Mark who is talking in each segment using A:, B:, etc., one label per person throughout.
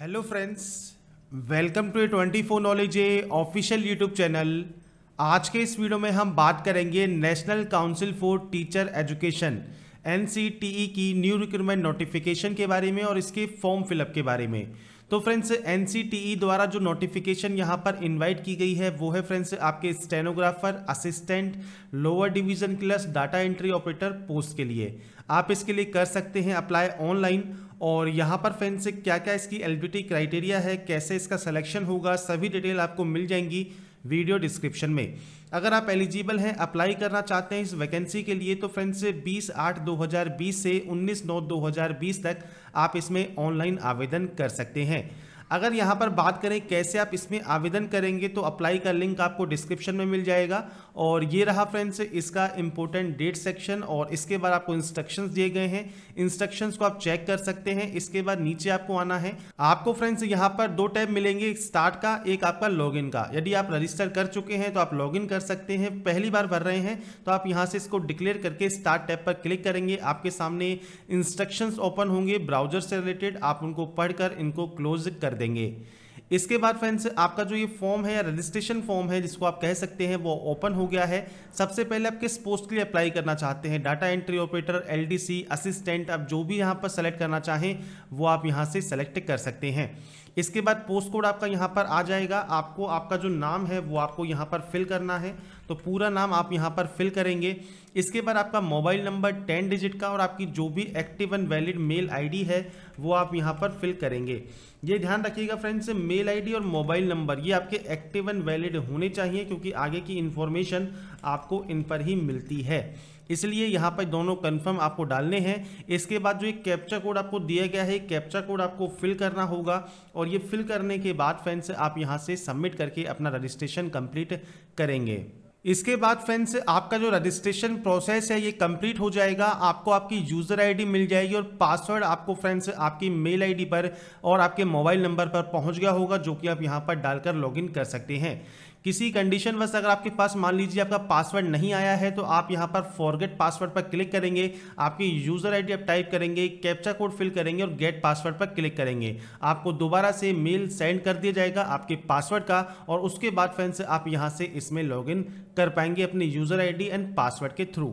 A: hello friends welcome to A twenty four knowledge A official YouTube channel आज के इस video में हम बात करेंगे national council for teacher education N की न्यू रिक्रूटमेंट नोटिफिकेशन के बारे में और इसके फॉर्म फिलअप के बारे में तो फ्रेंड्स एन e द्वारा जो नोटिफिकेशन यहाँ पर इन्वाइट की गई है वो है फ्रेंड्स आपके stenographer assistant lower division clerk data entry operator post के लिए आप इसके लिए कर सकते हैं अप्लाई ऑनलाइन और यहाँ पर फ्रेंड्स क्या क्या इसकी एलबीटी क्राइटेरिया है कैसे इसका सिलेक्शन होगा सभी डिटेल आपको मिल जाएंगी वीडियो डिस्क्रिप्शन में अगर आप एलिजिबल हैं अप्लाई करना चाहते हैं इस वैकेंसी के लिए तो फ्रेंड्स बीस आठ दो हज़ार बीस से उन्नीस नौ दो हज़ार बीस तक आप इसमें ऑनलाइन आवेदन कर सकते हैं अगर यहाँ पर बात करें कैसे आप इसमें आवेदन करेंगे तो अप्लाई का लिंक आपको डिस्क्रिप्शन में मिल जाएगा और ये रहा फ्रेंड्स इसका इंपॉर्टेंट डेट सेक्शन और इसके बाद आपको इंस्ट्रक्शंस दिए गए हैं इंस्ट्रक्शंस को आप चेक कर सकते हैं इसके बाद नीचे आपको आना है आपको फ्रेंड्स यहाँ पर दो टैब मिलेंगे एक स्टार्ट का एक आपका लॉग का यदि आप रजिस्टर कर चुके हैं तो आप लॉग कर सकते हैं पहली बार भर रहे हैं तो आप यहाँ से इसको डिक्लेयर करके स्टार्ट टैब पर क्लिक करेंगे आपके सामने इंस्ट्रक्शन ओपन होंगे ब्राउजर से रिलेटेड आप उनको पढ़कर इनको क्लोज कर देंगे इसके बाद फ्रेंड्स आपका जो ये फॉर्म है या रजिस्ट्रेशन फॉर्म है जिसको आप कह सकते हैं वो ओपन हो गया है सबसे पहले आप किस पोस्ट के लिए अप्लाई करना चाहते हैं data entry operator LDC assistant आप जो भी यहाँ पर सेलेक्ट करना चाहें वो आप यहाँ से सेलेक्ट कर सकते हैं इसके बाद पोस्ट कोड आपका यहाँ पर आ जाएगा आपको आपका जो नाम है वो आपको यहाँ पर फिल करना है तो पूरा नाम आप यहाँ पर फिल करेंगे इसके बाद आपका मोबाइल नंबर टेन डिजिट का और आपकी जो भी active and valid mail ID है वो आप यहाँ पर फिल करेंगे ये ध्यान रखिएगा फ्रेंड्स मेल आई और मोबाइल नंबर ये आपके एक्टिव एंड वैलिड होने चाहिए क्योंकि आगे की इन्फॉर्मेशन आपको इन पर ही मिलती है इसलिए यहाँ पर दोनों कंफर्म आपको डालने हैं इसके बाद जो एक कैप्चा कोड आपको दिया गया है कैप्चा कोड आपको फिल करना होगा और ये फिल करने के बाद फ्रेंड्स आप यहाँ से सबमिट करके अपना रजिस्ट्रेशन कंप्लीट करेंगे इसके बाद फ्रेंड्स आपका जो रजिस्ट्रेशन प्रोसेस है ये कंप्लीट हो जाएगा आपको आपकी यूज़र आईडी मिल जाएगी और पासवर्ड आपको फ्रेंड्स आपकी मेल आईडी पर और आपके मोबाइल नंबर पर पहुंच गया होगा जो कि आप यहां पर डालकर लॉगिन कर सकते हैं किसी कंडीशन वश अगर आपके पास मान लीजिए आपका पासवर्ड नहीं आया है तो आप यहाँ पर फॉरगेट पासवर्ड पर क्लिक करेंगे आपकी यूज़र आईडी आप टाइप करेंगे कैप्चा कोड फिल करेंगे और गेट पासवर्ड पर क्लिक करेंगे आपको दोबारा से मेल सेंड कर दिया जाएगा आपके पासवर्ड का और उसके बाद फ्रेंड्स आप यहाँ से इसमें इन कर पाएंगे अपनी यूज़र डी एंड पासवर्ड के थ्रू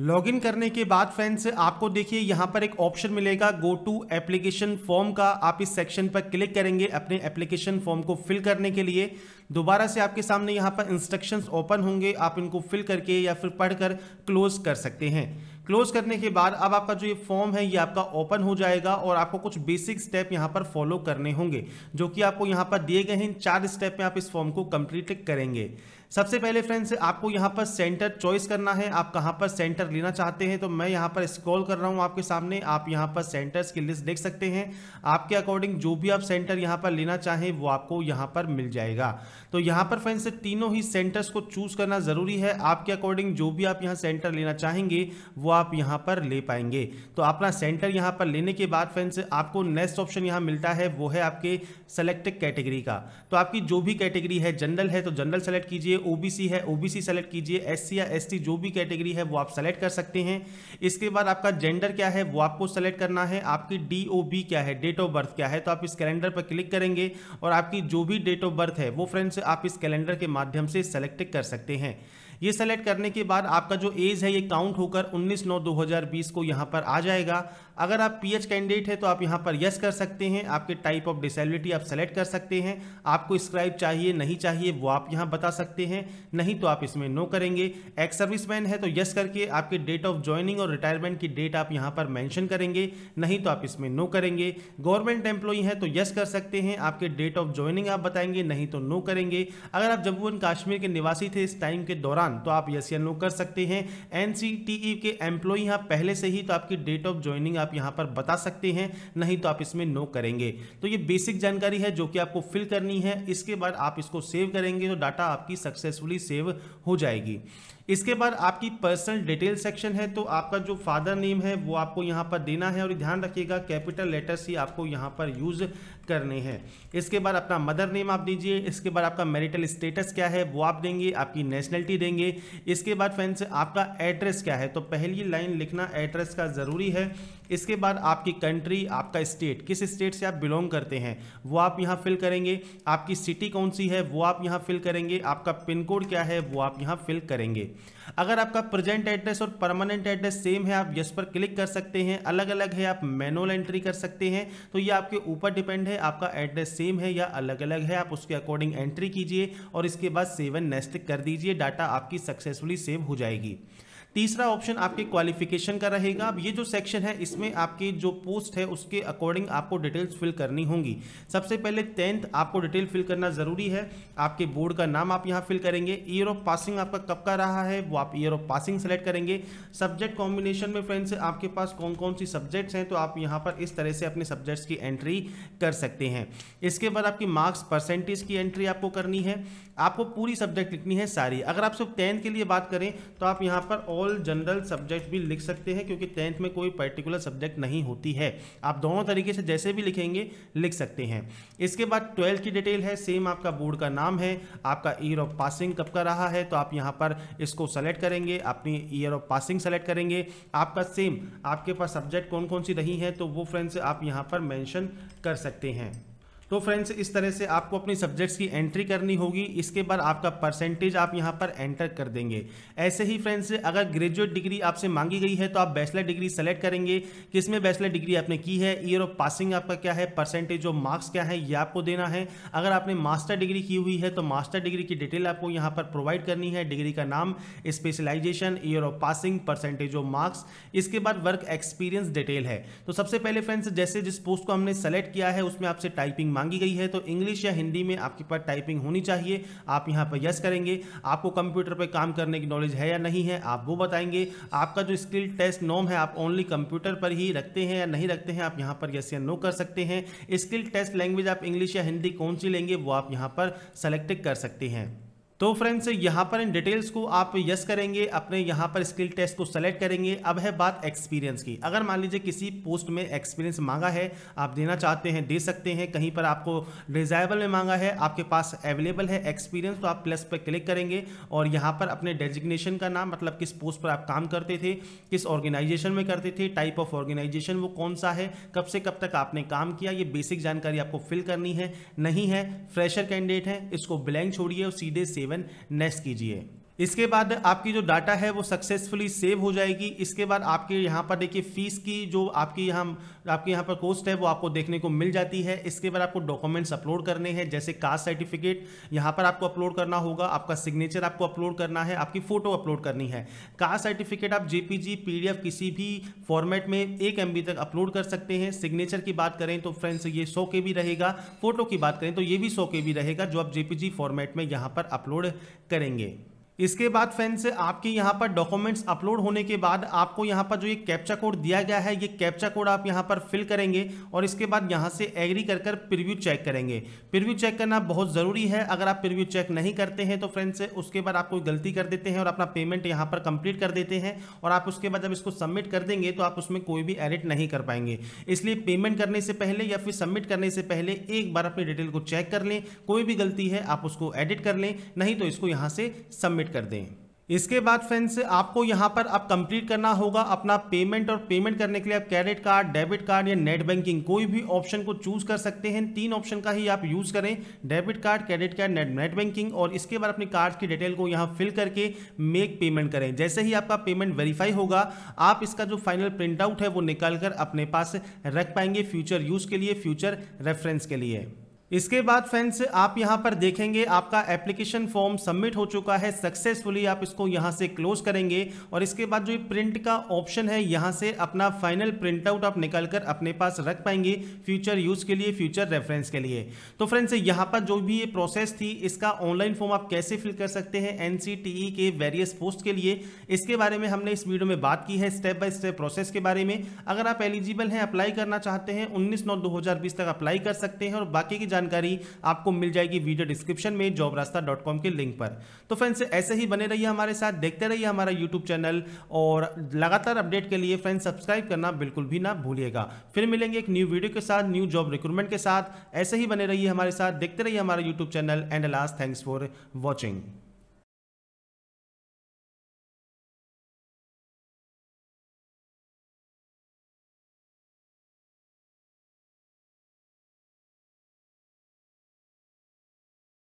A: लॉगिन करने के बाद फ्रेंड्स आपको देखिए यहाँ पर एक ऑप्शन मिलेगा गो टू एप्लीकेशन फॉर्म का आप इस सेक्शन पर क्लिक करेंगे अपने एप्लीकेशन फॉर्म को फिल करने के लिए दोबारा से आपके सामने यहाँ पर इंस्ट्रक्शंस ओपन होंगे आप इनको फिल करके या फिर पढ़कर क्लोज कर सकते हैं क्लोज करने के बाद अब आपका जो ये फॉर्म है ये आपका ओपन हो जाएगा और आपको कुछ बेसिक स्टेप यहाँ पर फॉलो करने होंगे जो कि आपको यहाँ पर दिए गए हैं चार स्टेप में आप इस फॉर्म को कंप्लीट करेंगे सबसे पहले फ्रेंड्स आपको यहाँ पर सेंटर चॉइस करना है आप कहाँ पर सेंटर लेना चाहते हैं तो मैं यहाँ पर स्क्रॉल कर रहा हूँ आपके सामने आप यहाँ पर सेंटर्स की लिस्ट देख सकते हैं आपके अकॉर्डिंग जो भी आप सेंटर यहाँ पर लेना चाहें वो आपको यहाँ पर मिल जाएगा तो यहाँ पर फ्रेंड्स तीनों ही सेंटर्स को चूज करना ज़रूरी है आपके अकॉर्डिंग जो भी आप यहाँ सेंटर लेना चाहेंगे वो आप यहाँ पर ले पाएंगे तो अपना सेंटर यहाँ पर लेने के बाद फ्रेंड्स आपको नेक्स्ट ऑप्शन यहाँ मिलता है वो है आपके सेलेक्टेड कैटेगरी का तो आपकी जो भी कैटेगरी है जनरल है तो जनरल सेलेक्ट कीजिए ओबीसी है ओबीसी सेलेक्ट कीजिए एससी या एसटी जो भी कैटेगरी है वो आप सेलेक्ट कर सकते हैं इसके बाद आपका जेंडर क्या है वो आपको सेलेक्ट करना है आपकी डी क्या है डेट ऑफ बर्थ क्या है तो आप इस कैलेंडर पर क्लिक करेंगे और आपकी जो भी डेट ऑफ बर्थ है वो फ्रेंड्स आप इस कैलेंडर के माध्यम से सेलेक्ट कर सकते हैं ये सेलेक्ट करने के बाद आपका जो एज है ये काउंट होकर 19 नौ 2020 को यहाँ पर आ जाएगा अगर आप पीएच कैंडिडेट है तो आप यहाँ पर यस कर सकते हैं आपके टाइप ऑफ डिसेबिलिटी आप सेलेक्ट कर सकते हैं आपको स्क्राइब चाहिए नहीं चाहिए वो आप यहाँ बता सकते हैं नहीं तो आप इसमें नो करेंगे एक्स सर्विस है तो यस करके आपके डेट ऑफ ज्वाइनिंग और रिटायरमेंट की डेट आप यहाँ पर मैंशन करेंगे नहीं तो आप इसमें नो करेंगे गवर्नमेंट एम्प्लॉई है तो यस कर सकते हैं आपके डेट ऑफ ज्वाइनिंग आप बताएंगे नहीं तो नो करेंगे अगर आप जम्मू एंड काश्मीर के निवासी थे इस टाइम के दौरान काम तो आप यस या नो कर सकते हैं एन e के एम्प्लॉय यहाँ पहले से ही तो आपकी डेट ऑफ ज्वाइनिंग आप यहाँ पर बता सकते हैं नहीं तो आप इसमें नो करेंगे तो ये बेसिक जानकारी है जो कि आपको फिल करनी है इसके बाद आप इसको सेव करेंगे तो डाटा आपकी सक्सेसफुली सेव हो जाएगी इसके बाद आपकी पर्सनल डिटेल सेक्शन है तो आपका जो फादर नेम है वो आपको यहाँ पर देना है और ध्यान रखिएगा कैपिटल लेटर्स ही आपको यहाँ पर यूज़ करने हैं इसके बाद अपना मदर नेम आप दीजिए इसके बाद आपका मैरिटल स्टेटस क्या है वो आप देंगे आपकी नेशनलिटी देंगे इसके बाद फ्रेंड्स आपका एड्रेस क्या है तो पहली लाइन लिखना एड्रेस का ज़रूरी है इसके बाद आपकी कंट्री आपका स्टेट किस स्टेट से आप बिलोंग करते हैं वो आप यहाँ फिल करेंगे आपकी सिटी कौन सी है वो आप यहाँ फिल करेंगे आपका पिन कोड क्या है वो आप यहाँ फिल करेंगे अगर आपका प्रेजेंट एड्रेस और परमानेंट एड्रेस सेम है आप यस पर क्लिक कर सकते हैं अलग अलग है आप मैनुअल एंट्री कर सकते हैं तो ये आपके ऊपर डिपेंड है आपका एड्रेस सेम है या अलग अलग है आप उसके अकॉर्डिंग एंट्री कीजिए और इसके बाद सेवन नेस्ट कर दीजिए डाटा आपकी सक्सेसफुली सेव हो जाएगी तीसरा ऑप्शन आपके क्वालिफिकेशन का रहेगा अब ये जो सेक्शन है इसमें आपकी जो पोस्ट है उसके अकॉर्डिंग आपको डिटेल्स फिल करनी होंगी सबसे पहले टेंथ आपको डिटेल फिल करना ज़रूरी है आपके बोर्ड का नाम आप यहाँ फिल करेंगे ईयर ऑफ पासिंग आपका कब का रहा है वो आप ईयर ऑफ पासिंग सेलेक्ट करेंगे सब्जेक्ट कॉम्बिनेशन में फ्रेंड्स आपके पास कौन कौन सी सब्जेक्ट्स हैं तो आप यहाँ पर इस तरह से अपने सब्जेक्ट्स की एंट्री कर सकते हैं इसके बाद आपकी मार्क्स परसेंटेज की एंट्री आपको करनी है आपको पूरी सब्जेक्ट लिखनी है सारी अगर आप सिर्फ टेंथ के लिए बात करें तो आप यहाँ पर ऑल जनरल सब्जेक्ट भी लिख सकते हैं क्योंकि टेंथ में कोई पर्टिकुलर सब्जेक्ट नहीं होती है आप दोनों तरीके से जैसे भी लिखेंगे लिख सकते हैं इसके बाद ट्वेल्थ की डिटेल है सेम आपका बोर्ड का नाम है आपका ईयर ऑफ पासिंग कब का रहा है तो आप यहाँ पर इसको सेलेक्ट करेंगे अपनी ईयर ऑफ पासिंग सेलेक्ट करेंगे आपका सेम आपके पास सब्जेक्ट कौन कौन सी रही है तो वो फ्रेंड्स आप यहाँ पर मैंशन कर सकते हैं तो फ्रेंड्स इस तरह से आपको अपनी सब्जेक्ट्स की एंट्री करनी होगी इसके बाद आपका परसेंटेज आप यहाँ पर एंटर कर देंगे ऐसे ही फ्रेंड्स अगर ग्रेजुएट डिग्री आपसे मांगी गई है तो आप बैचलर डिग्री सेलेक्ट करेंगे किसमें बैचलर डिग्री आपने की है ईयर ऑफ पासिंग आपका क्या है परसेंटेज ऑफ मार्क्स क्या है ये आपको देना है अगर आपने मास्टर डिग्री की हुई है तो मास्टर डिग्री की डिटेल आपको यहाँ पर प्रोवाइड करनी है डिग्री का नाम specialization year of passing percentage of marks इसके बाद वर्क एक्सपीरियंस डिटेल है तो सबसे पहले फ्रेंड्स जैसे जिस पोस्ट को हमने सेलेक्ट किया है उसमें आपसे टाइपिंग मांगी गई है तो इंग्लिश या हिंदी में आपके पास टाइपिंग होनी चाहिए आप यहाँ पर यस करेंगे आपको कंप्यूटर पर काम करने की नॉलेज है या नहीं है आप वो बताएंगे आपका जो स्किल टेस्ट नॉम है आप ओनली कंप्यूटर पर ही रखते हैं या नहीं रखते हैं आप यहाँ पर यस या नो कर सकते हैं स्किल टेस्ट लैंग्वेज आप इंग्लिश या हिंदी कौन सी लेंगे वो आप यहाँ पर सेलेक्ट कर सकते हैं तो फ्रेंड्स यहाँ पर इन डिटेल्स को आप यस करेंगे अपने यहाँ पर स्किल टेस्ट को सेलेक्ट करेंगे अब है बात एक्सपीरियंस की अगर मान लीजिए किसी पोस्ट में एक्सपीरियंस मांगा है आप देना चाहते हैं दे सकते हैं कहीं पर आपको डिजायबल में मांगा है आपके पास अवेलेबल है एक्सपीरियंस तो आप प्लस पर क्लिक करेंगे और यहाँ पर अपने डेजिग्नेशन का नाम मतलब किस पोस्ट पर आप काम करते थे किस ऑर्गेनाइजेशन में करते थे टाइप ऑफ ऑर्गेनाइजेशन वो कौन सा है कब से कब तक आपने काम किया ये बेसिक जानकारी आपको फिल करनी है नहीं है फ्रेशर कैंडिडेट है इसको ब्लैंक छोड़िए और सीधे सेवन सेवन नेस्ट कीजिए इसके बाद आपकी जो डाटा है वो सक्सेसफुली सेव हो जाएगी इसके बाद आपके यहाँ पर देखिए फीस की जो आपकी यहाँ आपके यहाँ पर कोस्ट है वो आपको देखने को मिल जाती है इसके बाद आपको डॉक्यूमेंट्स अपलोड करने हैं जैसे कास्ट सर्टिफिकेट यहाँ पर आपको अपलोड करना होगा आपका सिग्नेचर आपको अपलोड करना है आपकी फ़ोटो अपलोड करनी है कास्ट सर्टिफिकेट आप जेपीजी पीडीएफ किसी भी फॉर्मेट में एक एम तक अपलोड कर सकते हैं सिग्नेचर की बात करें तो फ्रेंड्स ये सौ के भी रहेगा फ़ोटो की बात करें तो ये भी सौ के भी रहेगा जो आप जेपीजी फॉर्मेट में यहाँ पर अपलोड करेंगे इसके बाद फ्रेंड्स आपके यहाँ पर डॉक्यूमेंट्स अपलोड होने के बाद आपको यहाँ पर जो ये कैप्चा कोड दिया गया है ये कैप्चा कोड आप यहाँ पर फिल करेंगे और इसके बाद यहाँ से एग्री कर कर प्रिव्यू चेक करेंगे प्रिव्यू चेक करना बहुत ज़रूरी है अगर आप प्रिव्यू चेक नहीं करते हैं तो फ्रेंड्स उसके बाद आप कोई गलती कर देते हैं और अपना पेमेंट यहाँ पर कंप्लीट कर देते हैं और आप उसके बाद जब इसको सबमिट कर देंगे तो आप उसमें कोई भी एडिट नहीं कर पाएंगे इसलिए पेमेंट करने से पहले या फिर सबमिट करने से पहले एक बार अपनी डिटेल को चेक कर लें कोई भी गलती है आप उसको एडिट कर लें नहीं तो इसको यहाँ से सबमिट सबमिट कर दें इसके बाद फ्रेंड्स आपको यहां पर अब कंप्लीट करना होगा अपना पेमेंट और पेमेंट करने के लिए आप क्रेडिट कार्ड डेबिट कार्ड या नेट बैंकिंग कोई भी ऑप्शन को चूज कर सकते हैं तीन ऑप्शन का ही आप यूज़ करें debit card credit card net net banking और इसके बाद अपने कार्ड की डिटेल को यहां फिल करके मेक पेमेंट करें जैसे ही आपका पेमेंट वेरीफाई होगा आप इसका जो फाइनल प्रिंटआउट है वो निकाल कर अपने पास रख पाएंगे फ्यूचर यूज़ के लिए फ्यूचर रेफरेंस के लिए इसके बाद फ्रेंड्स आप यहां पर देखेंगे आपका एप्लीकेशन फॉर्म सबमिट हो चुका है सक्सेसफुली आप इसको यहां से क्लोज करेंगे और इसके बाद जो प्रिंट का ऑप्शन है यहां से अपना फाइनल प्रिंट आउट आप निकाल कर अपने पास रख पाएंगे फ्यूचर यूज के लिए फ्यूचर रेफरेंस के लिए तो फ्रेंड्स यहां पर जो भी ये प्रोसेस थी इसका ऑनलाइन फॉर्म आप कैसे फिल कर सकते हैं एन e के वेरियस पोस्ट के लिए इसके बारे में हमने इस वीडियो में बात की है स्टेप बाय स्टेप प्रोसेस के बारे में अगर आप एलिजिबल हैं अप्लाई करना चाहते हैं उन्नीस नौ दो तक अप्लाई कर सकते हैं और बाकी की जानकारी आपको मिल जाएगी वीडियो डिस्क्रिप्शन में जॉब रास्ता डॉट कॉम के लिंक पर तो फ्रेंड्स ऐसे ही बने रहिए हमारे साथ देखते रहिए हमारा यूट्यूब चैनल और लगातार अपडेट के लिए फ्रेंड्स सब्सक्राइब करना बिल्कुल भी ना भूलिएगा फिर मिलेंगे एक न्यू वीडियो के साथ न्यू जॉब रिक्रूटमेंट के साथ ऐसे ही बने रहिए हमारे साथ देखते रहिए हमारा YouTube channel and last thanks for watching